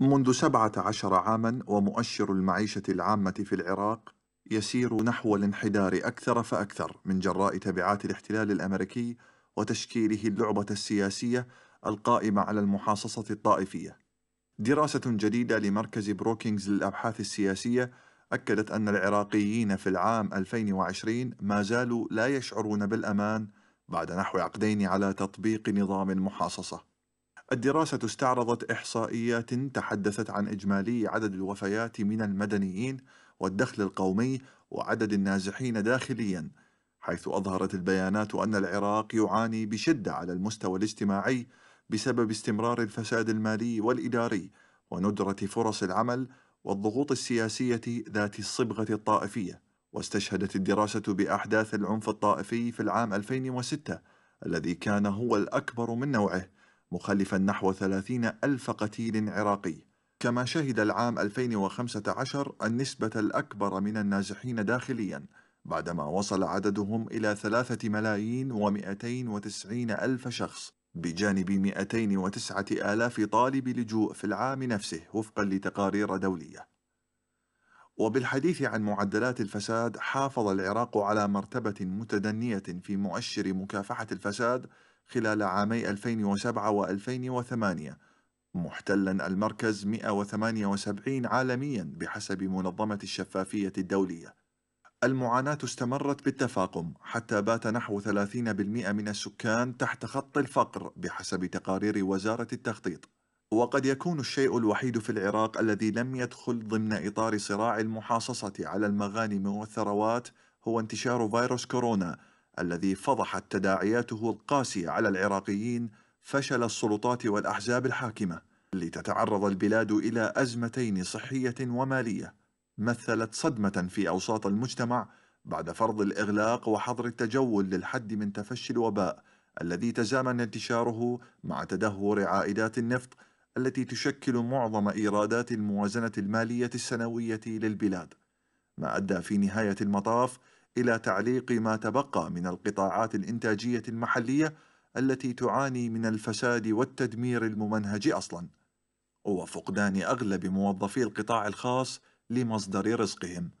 منذ سبعة عشر عاما ومؤشر المعيشة العامة في العراق يسير نحو الانحدار أكثر فأكثر من جراء تبعات الاحتلال الأمريكي وتشكيله اللعبة السياسية القائمة على المحاصصة الطائفية دراسة جديدة لمركز بروكينغز للأبحاث السياسية أكدت أن العراقيين في العام 2020 ما زالوا لا يشعرون بالأمان بعد نحو عقدين على تطبيق نظام المحاصصة الدراسة استعرضت إحصائيات تحدثت عن إجمالي عدد الوفيات من المدنيين والدخل القومي وعدد النازحين داخليا حيث أظهرت البيانات أن العراق يعاني بشدة على المستوى الاجتماعي بسبب استمرار الفساد المالي والإداري وندرة فرص العمل والضغوط السياسية ذات الصبغة الطائفية واستشهدت الدراسة بأحداث العنف الطائفي في العام 2006 الذي كان هو الأكبر من نوعه مخلفا نحو 30 ألف قتيل عراقي كما شهد العام 2015 النسبة الأكبر من النازحين داخليا بعدما وصل عددهم إلى ثلاثة ملايين ومئتين وتسعين ألف شخص بجانب وتسعة آلاف طالب لجوء في العام نفسه وفقا لتقارير دولية وبالحديث عن معدلات الفساد حافظ العراق على مرتبة متدنية في مؤشر مكافحة الفساد خلال عامي 2007 و 2008 محتلا المركز 178 عالميا بحسب منظمة الشفافية الدولية المعاناة استمرت بالتفاقم حتى بات نحو 30% من السكان تحت خط الفقر بحسب تقارير وزارة التخطيط وقد يكون الشيء الوحيد في العراق الذي لم يدخل ضمن إطار صراع المحاصصة على المغانم والثروات هو انتشار فيروس كورونا الذي فضحت تداعياته القاسية على العراقيين فشل السلطات والأحزاب الحاكمة لتتعرض البلاد إلى أزمتين صحية ومالية مثلت صدمة في أوساط المجتمع بعد فرض الإغلاق وحظر التجول للحد من تفشي الوباء الذي تزامن انتشاره مع تدهور عائدات النفط التي تشكل معظم إيرادات الموازنة المالية السنوية للبلاد ما أدى في نهاية المطاف إلى تعليق ما تبقى من القطاعات الإنتاجية المحلية التي تعاني من الفساد والتدمير الممنهج أصلا وفقدان أغلب موظفي القطاع الخاص لمصدر رزقهم